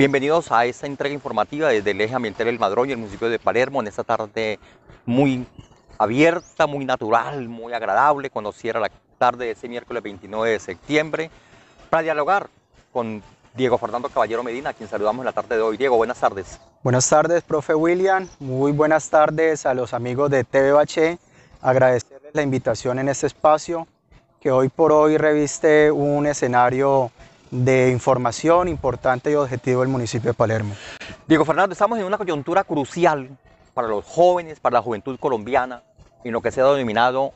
Bienvenidos a esta entrega informativa desde el eje ambiental del Madrón y el municipio de Palermo en esta tarde muy abierta, muy natural, muy agradable, cuando cierra la tarde de este miércoles 29 de septiembre, para dialogar con Diego Fernando Caballero Medina, a quien saludamos en la tarde de hoy. Diego, buenas tardes. Buenas tardes, profe William. Muy buenas tardes a los amigos de TVH. Agradecerles la invitación en este espacio que hoy por hoy reviste un escenario de información importante y objetivo del municipio de Palermo. Diego Fernando, estamos en una coyuntura crucial para los jóvenes, para la juventud colombiana, en lo que se ha denominado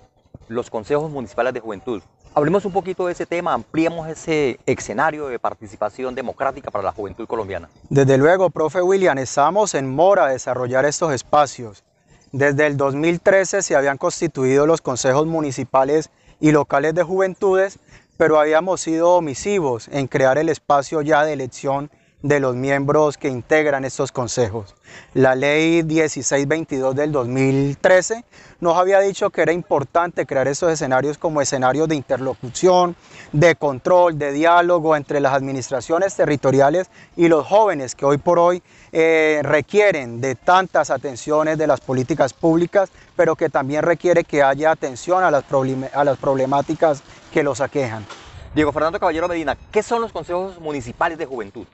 los consejos municipales de juventud. Hablemos un poquito de ese tema, ampliemos ese escenario de participación democrática para la juventud colombiana. Desde luego, profe William, estamos en mora a desarrollar estos espacios. Desde el 2013 se habían constituido los consejos municipales y locales de juventudes, pero habíamos sido omisivos en crear el espacio ya de elección de los miembros que integran estos consejos. La ley 1622 del 2013 nos había dicho que era importante crear esos escenarios como escenarios de interlocución, de control, de diálogo entre las administraciones territoriales y los jóvenes que hoy por hoy eh, requieren de tantas atenciones de las políticas públicas, pero que también requiere que haya atención a las problemáticas que los aquejan. Diego Fernando Caballero Medina, ¿qué son los consejos municipales de juventud?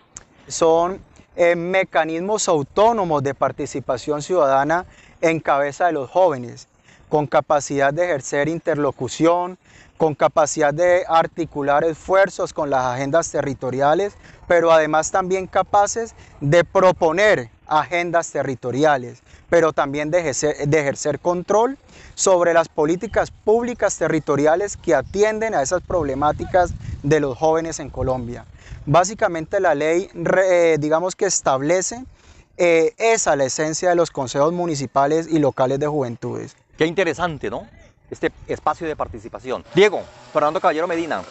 Son eh, mecanismos autónomos de participación ciudadana en cabeza de los jóvenes, con capacidad de ejercer interlocución, con capacidad de articular esfuerzos con las agendas territoriales, pero además también capaces de proponer agendas territoriales, pero también de ejercer, control sobre las políticas públicas territoriales que atienden a esas problemáticas de los jóvenes en Colombia. Básicamente la ley, eh, digamos que establece eh, esa la esencia de los consejos municipales y locales de juventudes. Qué interesante, ¿no? Este espacio de participación. Diego, Fernando Caballero Medina,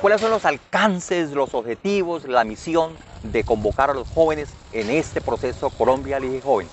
¿cuáles son los alcances, los objetivos, la misión de convocar a los jóvenes en este proceso Colombia Elige Joven?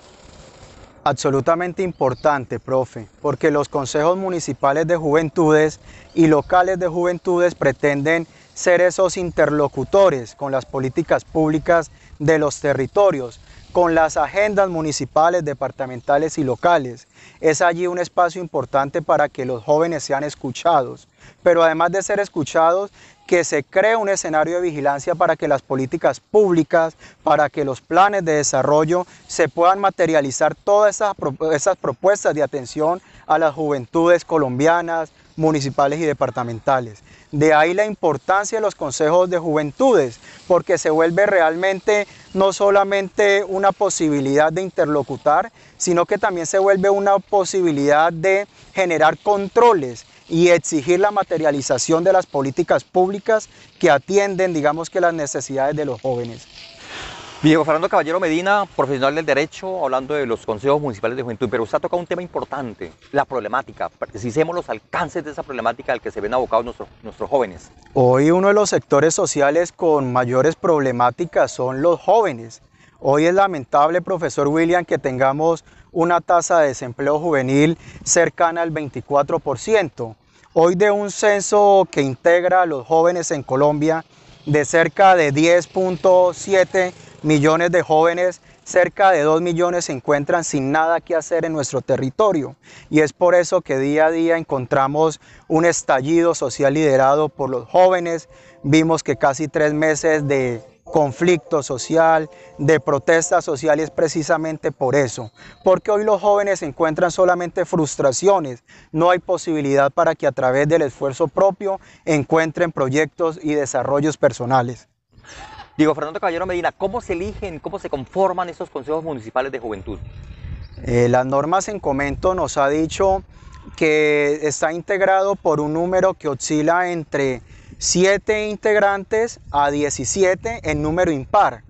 absolutamente importante, profe, porque los consejos municipales de juventudes y locales de juventudes pretenden ser esos interlocutores con las políticas públicas de los territorios, con las agendas municipales, departamentales y locales. Es allí un espacio importante para que los jóvenes sean escuchados, pero además de ser escuchados, que se cree un escenario de vigilancia para que las políticas públicas, para que los planes de desarrollo se puedan materializar todas esas, esas propuestas de atención a las juventudes colombianas, municipales y departamentales. De ahí la importancia de los consejos de juventudes, porque se vuelve realmente no solamente una posibilidad de interlocutar, sino que también se vuelve una posibilidad de generar controles y exigir la materialización de las políticas públicas que atienden, digamos que las necesidades de los jóvenes. Diego Fernando Caballero Medina, profesional del derecho, hablando de los consejos municipales de juventud, pero usted ha tocado un tema importante, la problemática. Precisemos los alcances de esa problemática al que se ven abocados nuestros, nuestros jóvenes. Hoy uno de los sectores sociales con mayores problemáticas son los jóvenes. Hoy es lamentable, profesor William, que tengamos una tasa de desempleo juvenil cercana al 24%. Hoy de un censo que integra a los jóvenes en Colombia, de cerca de 10.7 millones de jóvenes, cerca de 2 millones se encuentran sin nada que hacer en nuestro territorio. Y es por eso que día a día encontramos un estallido social liderado por los jóvenes. Vimos que casi tres meses de conflicto social, de protesta social y es precisamente por eso, porque hoy los jóvenes encuentran solamente frustraciones, no hay posibilidad para que a través del esfuerzo propio encuentren proyectos y desarrollos personales. Digo, Fernando Caballero Medina, ¿cómo se eligen, cómo se conforman esos consejos municipales de juventud? Eh, las normas en comento nos ha dicho que está integrado por un número que oscila entre 7 integrantes a 17 en número impar.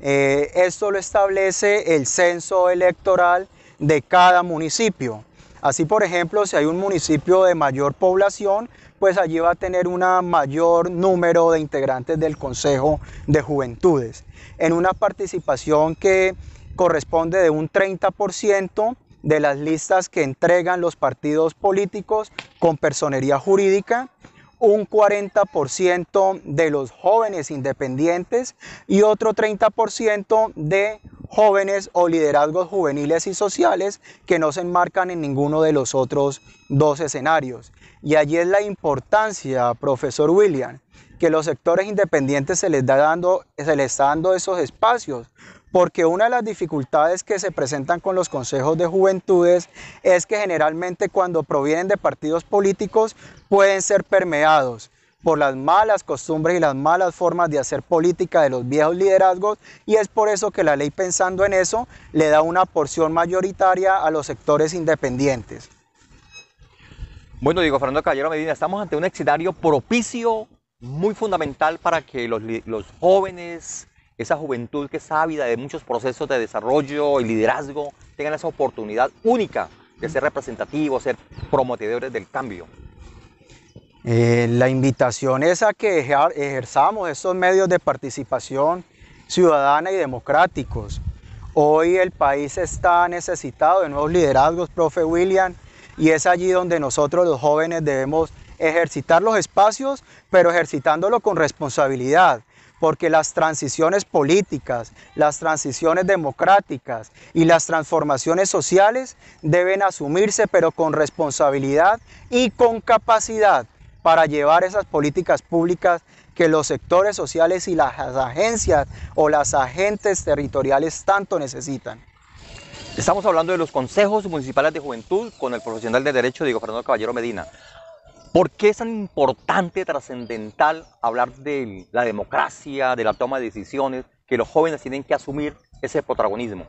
Eh, esto lo establece el censo electoral de cada municipio. Así, por ejemplo, si hay un municipio de mayor población, pues allí va a tener un mayor número de integrantes del Consejo de Juventudes, en una participación que corresponde de un 30% de las listas que entregan los partidos políticos con personería jurídica un 40% de los jóvenes independientes y otro 30% de jóvenes o liderazgos juveniles y sociales que no se enmarcan en ninguno de los otros dos escenarios. Y allí es la importancia, profesor William, que los sectores independientes se les, da dando, se les está dando esos espacios, porque una de las dificultades que se presentan con los consejos de juventudes es que generalmente cuando provienen de partidos políticos pueden ser permeados por las malas costumbres y las malas formas de hacer política de los viejos liderazgos y es por eso que la ley pensando en eso le da una porción mayoritaria a los sectores independientes. Bueno, Diego Fernando Caballero Medina, estamos ante un escenario propicio, muy fundamental para que los, los jóvenes, esa juventud que es ávida de muchos procesos de desarrollo y liderazgo, tengan esa oportunidad única de ser representativos, ser promotores del cambio. Eh, la invitación es a que ejerzamos estos medios de participación ciudadana y democráticos. Hoy el país está necesitado de nuevos liderazgos, profe William, y es allí donde nosotros los jóvenes debemos ejercitar los espacios, pero ejercitándolo con responsabilidad, porque las transiciones políticas, las transiciones democráticas y las transformaciones sociales deben asumirse pero con responsabilidad y con capacidad para llevar esas políticas públicas que los sectores sociales y las agencias o las agentes territoriales tanto necesitan. Estamos hablando de los consejos municipales de juventud con el profesional de derecho Diego Fernando Caballero Medina. ¿Por qué es tan importante, trascendental hablar de la democracia, de la toma de decisiones, que los jóvenes tienen que asumir ese protagonismo?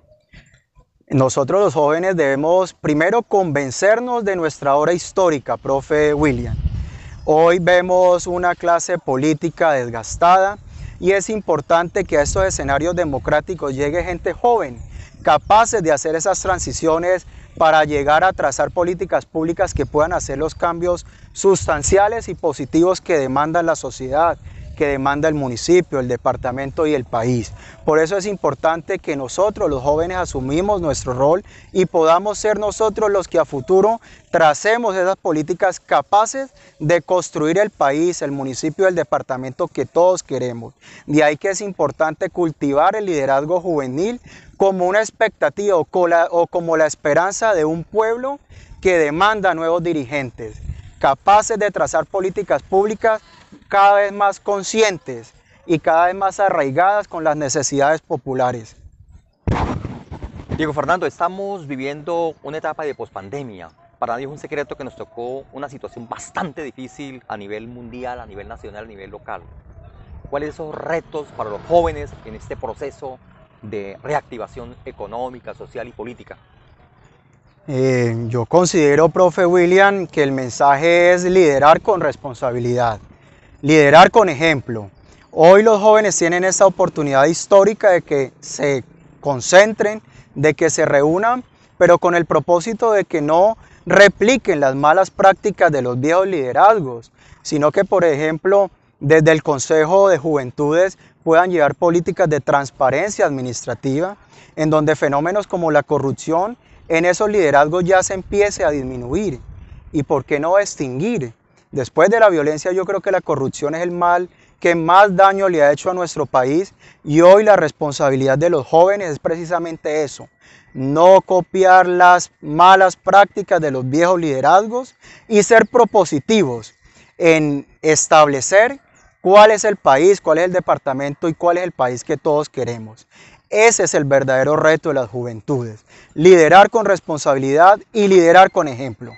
Nosotros los jóvenes debemos primero convencernos de nuestra hora histórica, profe William. Hoy vemos una clase política desgastada y es importante que a estos escenarios democráticos llegue gente joven capaces de hacer esas transiciones para llegar a trazar políticas públicas que puedan hacer los cambios sustanciales y positivos que demanda la sociedad que demanda el municipio, el departamento y el país. Por eso es importante que nosotros los jóvenes asumimos nuestro rol y podamos ser nosotros los que a futuro tracemos esas políticas capaces de construir el país, el municipio, el departamento que todos queremos. De ahí que es importante cultivar el liderazgo juvenil como una expectativa o como la esperanza de un pueblo que demanda nuevos dirigentes capaces de trazar políticas públicas cada vez más conscientes y cada vez más arraigadas con las necesidades populares. Diego Fernando, estamos viviendo una etapa de pospandemia. Para nadie es un secreto que nos tocó una situación bastante difícil a nivel mundial, a nivel nacional, a nivel local. ¿Cuáles son los retos para los jóvenes en este proceso de reactivación económica, social y política? Eh, yo considero, profe William, que el mensaje es liderar con responsabilidad. Liderar con ejemplo. Hoy los jóvenes tienen esa oportunidad histórica de que se concentren, de que se reúnan, pero con el propósito de que no repliquen las malas prácticas de los viejos liderazgos, sino que, por ejemplo, desde el Consejo de Juventudes puedan llevar políticas de transparencia administrativa, en donde fenómenos como la corrupción en esos liderazgos ya se empiece a disminuir. ¿Y por qué no extinguir? Después de la violencia, yo creo que la corrupción es el mal que más daño le ha hecho a nuestro país y hoy la responsabilidad de los jóvenes es precisamente eso, no copiar las malas prácticas de los viejos liderazgos y ser propositivos en establecer cuál es el país, cuál es el departamento y cuál es el país que todos queremos. Ese es el verdadero reto de las juventudes, liderar con responsabilidad y liderar con ejemplo.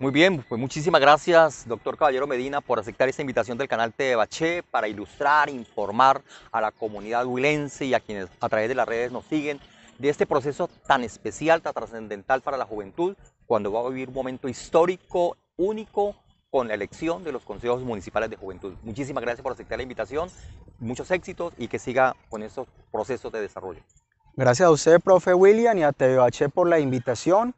Muy bien, pues muchísimas gracias, doctor Caballero Medina, por aceptar esta invitación del canal bache para ilustrar, informar a la comunidad huilense y a quienes a través de las redes nos siguen de este proceso tan especial, tan trascendental para la juventud, cuando va a vivir un momento histórico, único, con la elección de los consejos municipales de juventud. Muchísimas gracias por aceptar la invitación, muchos éxitos y que siga con estos procesos de desarrollo. Gracias a usted, profe William, y a TVH por la invitación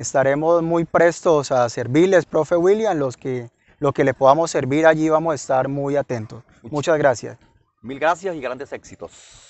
estaremos muy prestos a servirles, profe William, los que, lo que le podamos servir allí vamos a estar muy atentos. Muchas, gracias. Mil gracias y grandes éxitos.